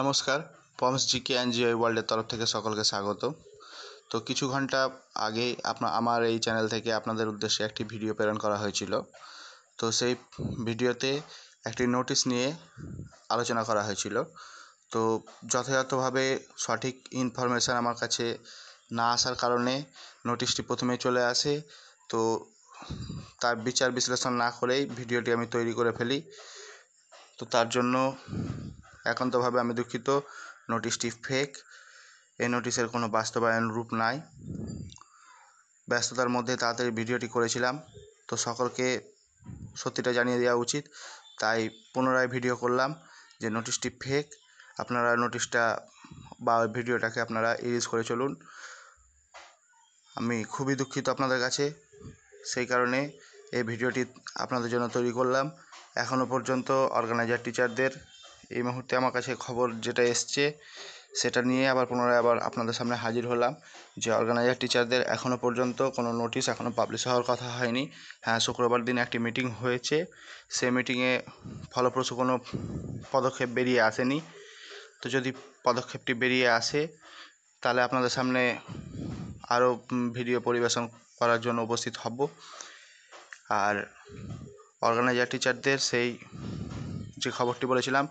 নমস্কার পমস GK and GI ওয়ার্ল্ডের তরফ থেকে সকলকে স্বাগত তো কিছু ঘন্টা আগে আপনার আমার এই চ্যানেল থেকে আপনাদের উদ্দেশ্যে একটি ভিডিও প্রেরণ করা হয়েছিল তো সেই ভিডিওতে একটি নোটিশ নিয়ে আলোচনা করা হয়েছিল তো যথাযথভাবে সঠিক ইনফরমেশান আমার কাছে না আসার কারণে নোটিশটি প্রথমে চলে আসে তো তার বিচার বিশ্লেষণ না করেই ভিডিওটি আমি তৈরি করে ফেলি তো তার জন্য একান্তভাবে আমি দুঃখিত নোটিশটি ফেক এই নোটিশের কোনো বাস্তবায়ন রূপ নাই ব্যস্ততার মধ্যে তাড়াতাড়ি ভিডিওটি করেছিলাম তো সকলকে সত্যিটা জানিয়ে দেওয়া উচিত তাই পুনরায় ভিডিও করলাম যে নোটিশটি ফেক আপনারা নোটিশটা বা ভিডিওটাকে আপনারা ইউজ করে চলুন আমি খুবই দুঃখিত আপনাদের কাছে সেই কারণে এই ভিডিওটি আপনাদের জন্য তৈরি করলাম এখনও পর্যন্ত অর্গানাইজার টিচারদের এই মুহূর্তে আমার কাছে খবর যেটা এসছে সেটা নিয়ে আবার পুনরায় আবার আপনাদের সামনে হাজির হলাম যে অর্গানাইজার টিচারদের এখনও পর্যন্ত কোনো নোটিশ এখনও পাবলিশ হওয়ার কথা হয়নি হ্যাঁ শুক্রবার দিন একটি মিটিং হয়েছে সে মিটিংয়ে ফলপ্রসূ কোনো পদক্ষেপ বেরিয়ে আসেনি তো যদি পদক্ষেপটি বেরিয়ে আসে তাহলে আপনাদের সামনে আরও ভিডিও পরিবেশন করার জন্য উপস্থিত হব আর অর্গানাইজার টিচারদের সেই যে খবরটি বলেছিলাম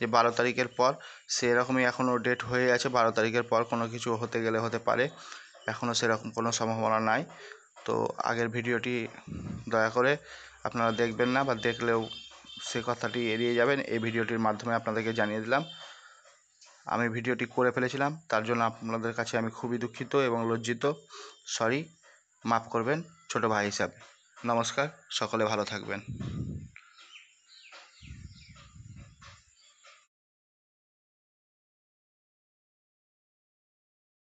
যে বারো তারিখের পর সেরকমই এখনও ডেট হয়ে আছে বারো তারিখের পর কোনো কিছু হতে গেলে হতে পারে এখনও সেরকম কোনো সম্ভাবনা নাই তো আগের ভিডিওটি দয়া করে আপনারা দেখবেন না বা দেখলেও সে কথাটি এড়িয়ে যাবেন এই ভিডিওটির মাধ্যমে আপনাদেরকে জানিয়ে দিলাম আমি ভিডিওটি করে ফেলেছিলাম তার জন্য আপনাদের কাছে আমি খুবই দুঃখিত এবং লজ্জিত সরি মাফ করবেন ছোট ভাই হিসাবে নমস্কার সকলে ভালো থাকবেন